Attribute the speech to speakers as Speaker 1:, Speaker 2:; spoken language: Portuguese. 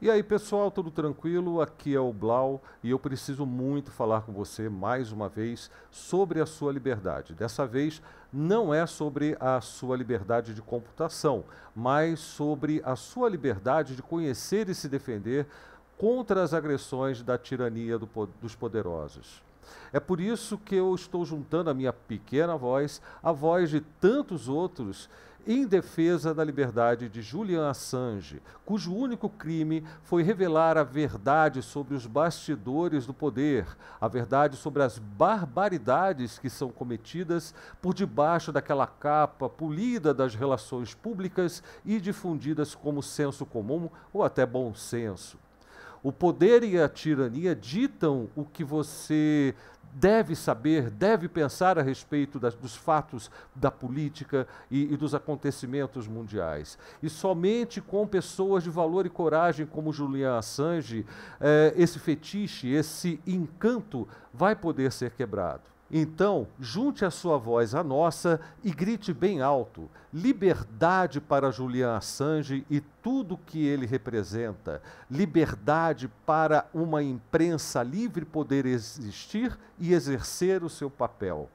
Speaker 1: E aí, pessoal, tudo tranquilo? Aqui é o Blau e eu preciso muito falar com você mais uma vez sobre a sua liberdade. Dessa vez, não é sobre a sua liberdade de computação, mas sobre a sua liberdade de conhecer e se defender contra as agressões da tirania do, dos poderosos. É por isso que eu estou juntando a minha pequena voz à voz de tantos outros em defesa da liberdade de Julian Assange, cujo único crime foi revelar a verdade sobre os bastidores do poder, a verdade sobre as barbaridades que são cometidas por debaixo daquela capa polida das relações públicas e difundidas como senso comum ou até bom senso. O poder e a tirania ditam o que você deve saber, deve pensar a respeito das, dos fatos da política e, e, dos acontecimentos mundiais. E somente com pessoas de valor e coragem como Julian Assange, eh, esse fetiche, esse encanto vai poder ser quebrado. Então, junte a sua voz à nossa e grite bem alto: liberdade para Julian Assange e tudo o que ele representa, liberdade para uma imprensa livre poder existir e exercer o seu papel.